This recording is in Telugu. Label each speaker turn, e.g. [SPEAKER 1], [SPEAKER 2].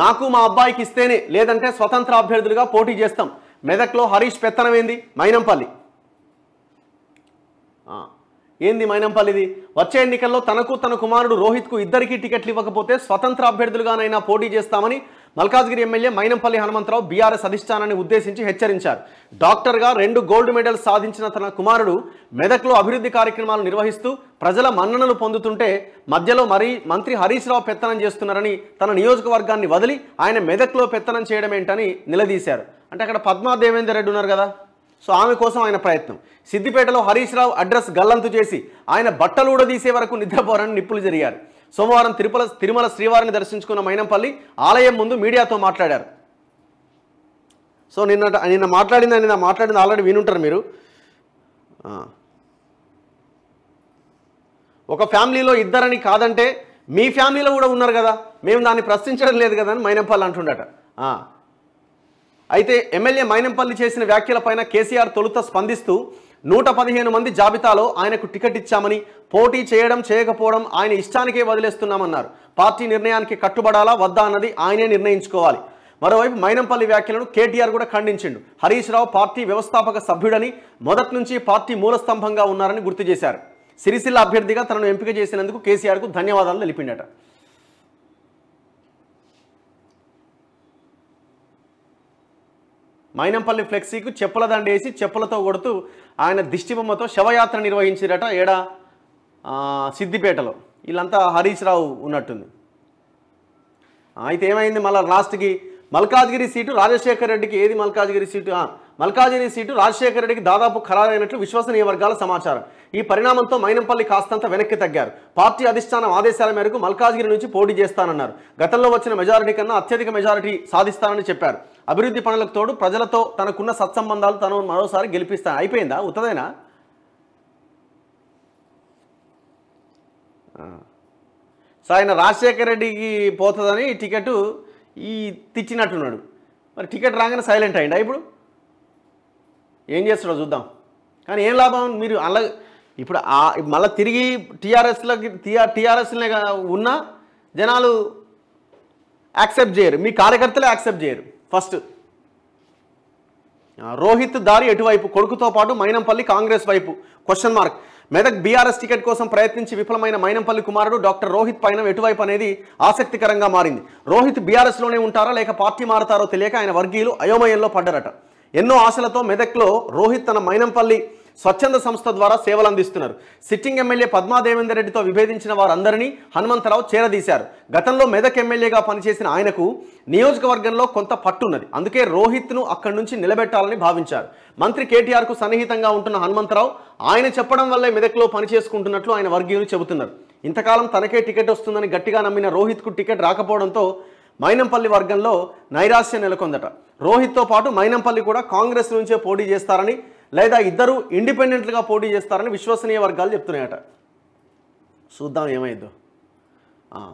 [SPEAKER 1] నాకు మా అబ్బాయికి ఇస్తేనే లేదంటే స్వతంత్ర అభ్యర్థులుగా పోటీ చేస్తాం మెదక్లో హరీష్ పెత్తనమేంది మైనంపల్లి ఏంది మైనంపల్లిది వచ్చే ఎన్నికల్లో తనకు తన కుమారుడు రోహిత్కు ఇద్దరికీ టికెట్లు ఇవ్వకపోతే స్వతంత్ర అభ్యర్థులుగానైనా పోటీ చేస్తామని మల్కాజ్గిరి ఎమ్మెల్యే మైనంపల్లి హనుమంతరావు బీఆర్ఎస్ అధిష్టానాన్ని ఉద్దేశించి హెచ్చరించారు డాక్టర్గా రెండు గోల్డ్ మెడల్స్ సాధించిన తన కుమారుడు మెదక్లో అభివృద్ధి కార్యక్రమాలు నిర్వహిస్తూ ప్రజల మన్ననలు పొందుతుంటే మధ్యలో మరీ మంత్రి హరీష్ రావు పెత్తనం చేస్తున్నారని తన నియోజకవర్గాన్ని వదిలి ఆయన మెదక్లో పెత్తనం చేయడం ఏంటని నిలదీశారు అంటే అక్కడ పద్మా దేవేందర్ రెడ్డి ఉన్నారు కదా సో ఆమె కోసం ఆయన ప్రయత్నం సిద్దిపేటలో హరీష్ రావు అడ్రస్ గల్లంతు చేసి ఆయన బట్టలు ఊడదీసే వరకు నిద్రపోరని నిప్పులు జరిగారు సోమవారం తిరుపల తిరుమల శ్రీవారిని దర్శించుకున్న మైనంపల్లి ఆలయం ముందు మీడియాతో మాట్లాడారు సో నిన్న నిన్న మాట్లాడింది నిన్న మాట్లాడింది ఆల్రెడీ వినుంటారు మీరు ఒక ఫ్యామిలీలో ఇద్దరని కాదంటే మీ ఫ్యామిలీలో కూడా ఉన్నారు కదా మేము దాన్ని ప్రశ్నించడం లేదు కదా అని మైనంపల్లి అంటుండట అయితే ఎమ్మెల్యే మైనంపల్లి చేసిన వ్యాఖ్యలపైన కేసీఆర్ తొలుత స్పందిస్తూ నూట పదిహేను మంది జాబితాలో ఆయనకు టికెట్ ఇచ్చామని పోటీ చేయడం చేయకపోవడం ఆయన ఇష్టానికే వదిలేస్తున్నామన్నారు పార్టీ నిర్ణయానికి కట్టుబడాలా వద్దా అన్నది ఆయనే నిర్ణయించుకోవాలి మరోవైపు మైనంపల్లి వ్యాఖ్యలను కేటీఆర్ కూడా ఖండించిండు హరీష్ రావు పార్టీ వ్యవస్థాపక సభ్యుడని మొదటి నుంచి పార్టీ మూలస్తంభంగా ఉన్నారని గుర్తు చేశారు సిరిసిల్ల అభ్యర్థిగా తనను ఎంపిక చేసినందుకు కేసీఆర్కు ధన్యవాదాలు తెలిపిండట మైనంపల్లి ఫ్లెక్సీకు చెప్పుల దండేసి చెప్పులతో కొడుతూ ఆయన దిష్టిబొమ్మతో శవయాత్ర నిర్వహించారట ఏడ సిద్దిపేటలో వీళ్ళంతా హరీష్ రావు ఉన్నట్టుంది అయితే ఏమైంది మళ్ళీ లాస్ట్కి మల్కాజ్గిరి సీటు రాజశేఖర రెడ్డికి ఏది మల్కాజ్గిరి సీటు మల్కాజ్గిరి సీటు రాజశేఖర రెడ్డికి దాదాపు ఖరారైనట్లు విశ్వసనీయ వర్గాల సమాచారం ఈ పరిణామంతో మైనంపల్లి కాస్తంత వెనక్కి తగ్గారు పార్టీ అధిష్టానం ఆదేశాల మేరకు మల్కాజ్గిరి నుంచి పోటీ చేస్తానన్నారు గతంలో వచ్చిన మెజారిటీ కన్నా అత్యధిక మెజారిటీ సాధిస్తానని చెప్పారు అభివృద్ధి పనులకు తోడు ప్రజలతో తనకున్న సత్సంబంధాలు తను మరోసారి గెలిపిస్తాను అయిపోయిందా ఉత్తదేనా సో ఆయన రాజశేఖర రెడ్డికి పోతుందని టికెట్ ఈ తెచ్చినట్టున్నాడు మరి టికెట్ రాగానే సైలెంట్ అయ్యిందా ఇప్పుడు ఏం చేస్తాడో చూద్దాం కానీ ఏం లాభం మీరు అలా ఇప్పుడు మళ్ళీ తిరిగి టీఆర్ఎస్లోకి టీఆర్ టీఆర్ఎస్లే ఉన్నా జనాలు యాక్సెప్ట్ చేయరు మీ కార్యకర్తలే యాక్సెప్ట్ చేయరు ఫస్ట్ రోహిత్ దారి ఎటువైపు కొడుకుతో పాటు మైనంపల్లి కాంగ్రెస్ వైపు question mark Medak BRS ticket కోసం ప్రయత్నించి విఫలమైన మైనంపల్లి కుమారుడు డాక్టర్ రోహిత్ పైన ఎటువైపు అనేది ఆసక్తికరంగా మారింది రోహిత్ బీఆర్ఎస్లోనే ఉంటారా లేక పార్టీ మారతారో తెలియక ఆయన వర్గీయులు అయోమయంలో పడ్డారట ఎన్నో ఆశలతో మెదక్లో రోహిత్ తన మైనంపల్లి స్వచ్ఛంద సంస్థ ద్వారా సేవలు అందిస్తున్నారు సిట్టింగ్ ఎమ్మెల్యే పద్మా దేవేందర్ రెడ్డితో విభేదించిన వారందరినీ హనుమంతరావు చేరదీశారు గతంలో మెదక్ ఎమ్మెల్యేగా పనిచేసిన ఆయనకు నియోజకవర్గంలో కొంత పట్టున్నది అందుకే రోహిత్ను అక్కడి నుంచి నిలబెట్టాలని భావించారు మంత్రి కేటీఆర్కు సన్నిహితంగా ఉంటున్న హనుమంతరావు ఆయన చెప్పడం వల్లే మెదక్లో పనిచేసుకుంటున్నట్లు ఆయన వర్గీయులు చెబుతున్నారు ఇంతకాలం తనకే టికెట్ వస్తుందని గట్టిగా నమ్మిన రోహిత్కు టికెట్ రాకపోవడంతో మైనంపల్లి వర్గంలో నైరాశ్య నెలకొందట రోహిత్తో పాటు మైనంపల్లి కూడా కాంగ్రెస్ నుంచే పోటీ చేస్తారని లేదా ఇద్దరు ఇండిపెండెంట్గా పోటీ చేస్తారని విశ్వసనీయ వర్గాలు చెప్తున్నాయట చూద్దాం ఏమైందో